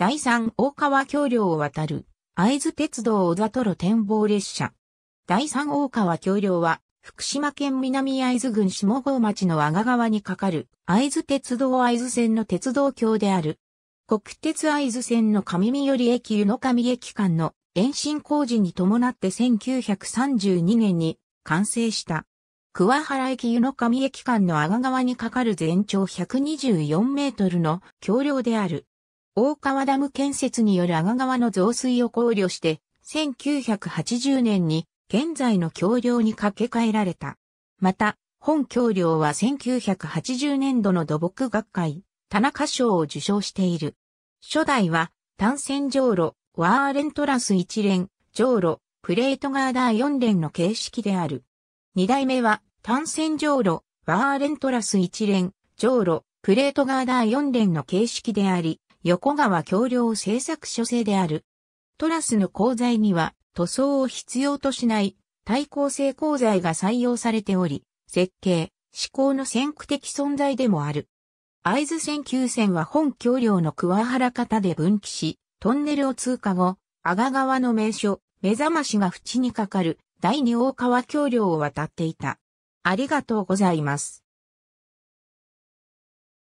第3大川橋梁を渡る、会津鉄道小田ト展望列車。第3大川橋梁は、福島県南会津郡下郷町の阿賀川に架かる、会津鉄道会津線の鉄道橋である。国鉄会津線の上三寄駅湯の上駅間の延伸工事に伴って1932年に完成した。桑原駅湯の上駅間の阿賀川に架かる全長124メートルの橋梁である。大川ダム建設による阿賀川の増水を考慮して、1980年に現在の橋梁に架け替えられた。また、本橋梁は1980年度の土木学会、田中賞を受賞している。初代は、単線上路、ワーレントラス一連、上路、プレートガーダー4連の形式である。二代目は、単線上路、ワーレントラス一連、上路、プレートガーダー4連の形式であり、横川橋梁製作所製である。トラスの鋼材には塗装を必要としない耐候性鋼材が採用されており、設計、思考の先駆的存在でもある。合図線急線は本橋梁の桑原方で分岐し、トンネルを通過後、阿賀川の名所、目覚ましが縁にかかる第二大川橋梁を渡っていた。ありがとうございます。